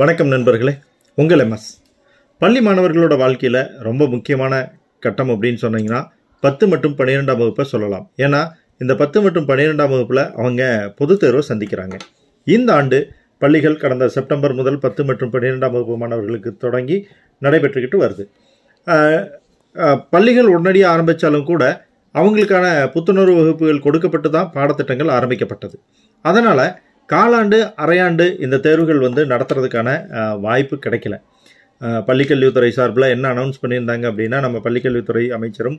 வணக்கம் நண்பர்களே உங்கள் எம்எஸ் பள்ளி மாணவர்களோட வாழ்க்கையில் ரொம்ப முக்கியமான கட்டம் அப்படின்னு சொன்னீங்கன்னா பத்து மற்றும் பன்னிரெண்டாம் வகுப்பை சொல்லலாம் ஏன்னா இந்த பத்து மற்றும் பன்னிரெண்டாம் வகுப்பில் அவங்க பொது தேர்வை சந்திக்கிறாங்க இந்த ஆண்டு பள்ளிகள் கடந்த செப்டம்பர் முதல் பத்து மற்றும் பன்னிரெண்டாம் வகுப்பு மாணவர்களுக்கு தொடங்கி நடைபெற்றுக்கிட்டு வருது பள்ளிகள் உடனடியாக ஆரம்பித்தாலும் கூட அவங்களுக்கான புத்துணர்வு வகுப்புகள் கொடுக்கப்பட்டு தான் பாடத்திட்டங்கள் ஆரம்பிக்கப்பட்டது அதனால் காலாண்டு அரையாண்டு இந்த தேர்வுகள் வந்து நடத்துறதுக்கான வாய்ப்பு கிடைக்கல பள்ளிக்கல்வித்துறை சார்பில் என்ன அனௌன்ஸ் பண்ணியிருந்தாங்க அப்படின்னா நம்ம பள்ளிக்கல்வித்துறை அமைச்சரும்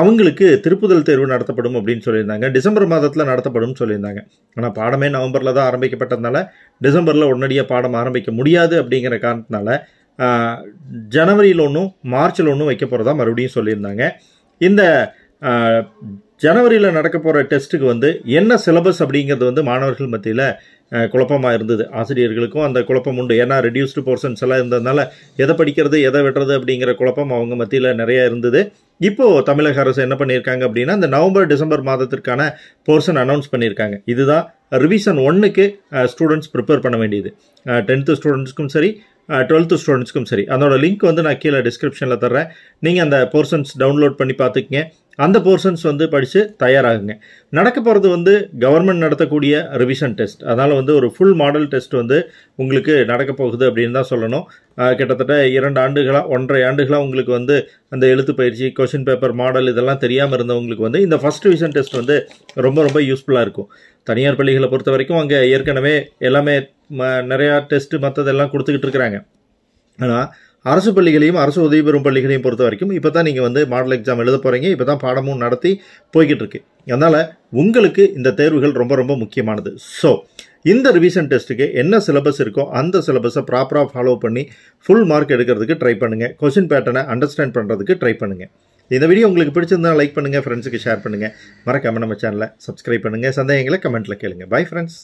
அவங்களுக்கு திருப்புதல் தேர்வு நடத்தப்படும் அப்படின்னு சொல்லியிருந்தாங்க டிசம்பர் மாதத்தில் நடத்தப்படும் சொல்லியிருந்தாங்க ஆனால் பாடமே நவம்பரில் தான் ஆரம்பிக்கப்பட்டதுனால டிசம்பரில் உடனடியாக பாடம் ஆரம்பிக்க முடியாது அப்படிங்கிற காரணத்தினால ஜனவரியில் ஒன்றும் மார்ச்சில் ஒன்றும் வைக்க போகிறதா மறுபடியும் சொல்லியிருந்தாங்க இந்த ஜனவரியில் நடக்க போகிற டெஸ்ட்டுக்கு வந்து என்ன சிலபஸ் அப்படிங்கிறது வந்து மாணவர்கள் மத்தியில் குழப்பமாக இருந்தது ஆசிரியர்களுக்கும் அந்த குழப்பம் உண்டு ஏன்னா ரெடியூஸ்டு போர்ஷன்ஸ் எல்லாம் இருந்ததுனால எதை படிக்கிறது எதை வெட்டுறது அப்படிங்கிற குழப்பம் அவங்க மத்தியில் நிறையா இருந்தது இப்போது தமிழக அரசு என்ன பண்ணியிருக்காங்க அப்படின்னா இந்த நவம்பர் டிசம்பர் மாதத்திற்கான போர்ஷன் அனௌன்ஸ் பண்ணியிருக்காங்க இதுதான் ரிவிஷன் ஒன்றுக்கு ஸ்டூடெண்ட்ஸ் ப்ரிப்பேர் பண்ண வேண்டியது டென்த்து ஸ்டூடெண்ட்ஸ்க்கும் சரி டுவெல்த்து ஸ்டூடெண்ட்ஸ்க்கும் சரி அதோடய லிங்க் வந்து நான் கீழே டிஸ்கிரிப்ஷனில் தர்றேன் நீங்கள் அந்த போர்ஷன்ஸ் டவுன்லோட் பண்ணி பார்த்துக்கிங்க அந்த போர்ஷன்ஸ் வந்து படித்து தயாராகுங்க நடக்க போகிறது வந்து கவர்மெண்ட் நடத்தக்கூடிய ரிவிஷன் டெஸ்ட் அதனால் வந்து ஒரு ஃபுல் மாடல் டெஸ்ட் வந்து உங்களுக்கு நடக்க போகுது அப்படின்னு தான் சொல்லணும் கிட்டத்தட்ட இரண்டு ஆண்டுகளாக ஒன்றரை ஆண்டுகளாக உங்களுக்கு வந்து அந்த எழுத்து பயிற்சி கொஷின் பேப்பர் மாடல் இதெல்லாம் தெரியாமல் இருந்தவங்களுக்கு வந்து இந்த ஃபஸ்ட் ரிவிஷன் டெஸ்ட் வந்து ரொம்ப ரொம்ப யூஸ்ஃபுல்லாக இருக்கும் தனியார் பள்ளிகளை பொறுத்த வரைக்கும் அங்கே ஏற்கனவே எல்லாமே நிறையா டெஸ்ட்டு மற்றதெல்லாம் கொடுத்துக்கிட்டு இருக்கிறாங்க ஆனால் அரசு பள்ளிகளையும் அரசு உதவி பெறும் பள்ளிகளையும் பொறுத்த வரைக்கும் இப்போ தான் நீங்கள் வந்து மாடல் எக்ஸாம் எழுத போகிறீங்க இப்போ தான் பாடமும் நடத்தி போய்கிட்டு இருக்கு அதனால் உங்களுக்கு இந்த தேர்வுகள் ரொம்ப ரொம்ப முக்கியமானது ஸோ இந்த ரிவிஷன் டெஸ்ட்டுக்கு என்ன சிலபஸ் இருக்கோ அந்த சிலபஸை ப்ராப்பராக ஃபாலோ பண்ணி ஃபுல் மார்க் எடுக்கிறதுக்கு ட்ரை பண்ணுங்கள் கொஷின் பேட்டர்னை அண்டர்ஸ்டாண்ட் பண்ணுறதுக்கு ட்ரை பண்ணுங்கள் இந்த வீடியோ உங்களுக்கு பிடிச்சிருந்தா லைக் பண்ணுங்கள் ஃப்ரெண்ட்ஸுக்கு ஷேர் பண்ணுங்கள் மறக்காமல் நம்ம சேனலை சப்ஸ்கிரைப் பண்ணுங்கள் சந்தேகங்களை கமெண்ட்டில் கேளுங்கள் பை ஃப்ரெண்ட்ஸ்